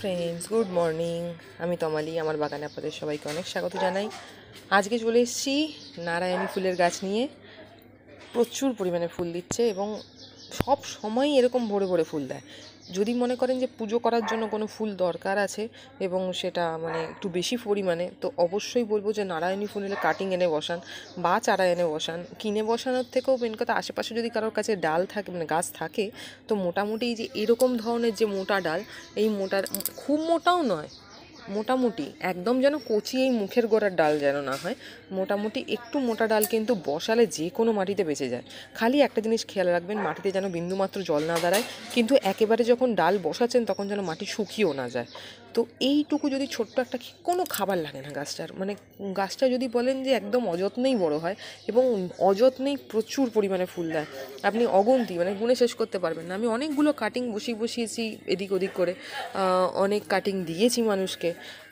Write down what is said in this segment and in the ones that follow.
friends good morning আমি তমালি আমার বাগানে আপনাদের সবাইকে অনেক স্বাগত জানাই আজকে চলে এসেছি নারায়ণী ফুলের গাছ নিয়ে প্রচুর পরিমাণে ফুল দিচ্ছে এবং সব সময়ই এরকম ভরে ভরে ফুল দেয় যদি মনে করেন যে পুজো করার জন্য কোনো ফুল দরকার আছে এবং সেটা মানে একটু বেশি পরিমাণে তো অবশ্যই বলবো যে নারায়ণী ফুল এলে কাটিং এনে বসান বা চারা এনে বসান কিনে বসানোর থেকেও মেন কথা আশেপাশে যদি কারোর কাছে ডাল থাকে মানে গাছ থাকে তো মোটামুটি যে এরকম ধরনের যে মোটা ডাল এই মোটা খুব মোটাও নয় মোটামুটি একদম যেন কচি এই মুখের গোড়ার ডাল যেন না হয় মোটামুটি একটু মোটা ডাল কিন্তু বসালে যে কোনো মাটিতে বেঁচে যায় খালি একটা জিনিস খেয়াল রাখবেন মাটিতে যেন বিন্দুমাত্র জল না দাঁড়ায় কিন্তু একেবারে যখন ডাল বসাচ্ছেন তখন যেন মাটি শুকিয়েও না যায় তো এইটুকু যদি ছোট্ট একটা কোনো খাবার লাগে না গাছটার মানে গাছটা যদি বলেন যে একদম অযত্নেই বড় হয় এবং অযত্নেই প্রচুর পরিমাণে ফুল দেয় আপনি অগন্তি মানে গুনে শেষ করতে পারবেন না আমি অনেকগুলো কাটিং বসিয়ে বসিয়েছি এদিক ওদিক করে অনেক কাটিং দিয়েছি মানুষকে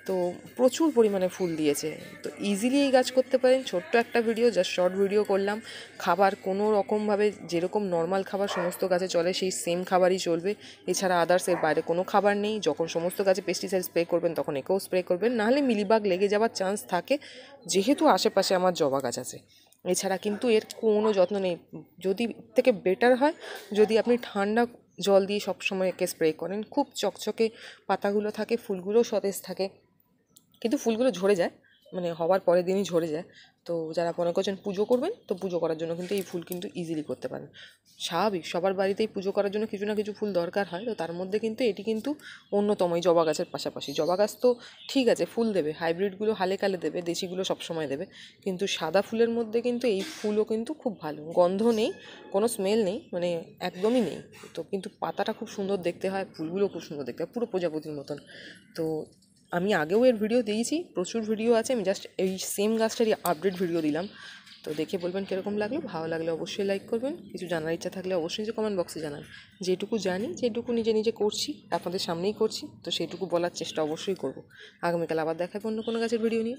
তো প্রচুর পরিমাণে ফুল দিয়েছে তো ইজিলি এই গাছ করতে পারেন ছোট্ট একটা ভিডিও জাস্ট শর্ট ভিডিও করলাম খাবার কোনো রকমভাবে যেরকম নর্মাল খাবার সমস্ত গাছে চলে সেই সেম খাবারই চলবে এছাড়া আদার্স এর বাইরে কোনো খাবার নেই যখন সমস্ত গাছে পেস্টিসাইড স্প্রে করবেন তখন একেও স্প্রে করবেন নাহলে মিলিবাগ লেগে যাওয়ার চান্স থাকে যেহেতু আশেপাশে আমার জবা গাছ আছে এছাড়া কিন্তু এর কোনো যত্ন নেই যদি থেকে বেটার হয় যদি আপনি ঠান্ডা জল দিয়ে সবসময় একে স্প্রে করেন খুব চকচকে পাতাগুলো থাকে ফুলগুলো সতেজ থাকে কিন্তু ফুলগুলো ঝরে যায় মানে হওয়ার পরের দিনই ঝরে যায় তো যারা মনে করছেন পুজো করবেন তো পুজো করার জন্য কিন্তু এই ফুল কিন্তু ইজিলি করতে পারেন স্বাভাবিক সবার বাড়িতেই পুজো করার জন্য কিছু না কিছু ফুল দরকার হয় তো তার মধ্যে কিন্তু এটি কিন্তু অন্যতম এই জবা গাছের পাশাপাশি জবা গাছ তো ঠিক আছে ফুল দেবে হাইব্রিডগুলো হালে কালে দেবে দেশিগুলো সবসময় দেবে কিন্তু সাদা ফুলের মধ্যে কিন্তু এই ফুলও কিন্তু খুব ভালো গন্ধ নেই কোনো স্মেল নেই মানে একদমই নেই তো কিন্তু পাতাটা খুব সুন্দর দেখতে হয় ফুলগুলো খুব সুন্দর দেখতে হয় পুরো প্রজাপতির মতন তো আমি আগেও এর ভিডিও দিয়েছি প্রচুর ভিডিও আছে আমি জাস্ট এই সেম গাছটারই আপডেট ভিডিও দিলাম তো দেখে বলবেন কীরকম লাগলো ভালো লাগলে অবশ্যই লাইক করবেন কিছু জানার ইচ্ছা থাকলে অবশ্যই যে কমেন্ট বক্সে জানান যেটুকু জানি যেটুকু নিজে নিজে করছি আপনাদের সামনেই করছি তো সেটুকু বলার চেষ্টা অবশ্যই করব আগামীকাল আবার দেখাবো অন্য কোনো গাছের ভিডিও নিয়ে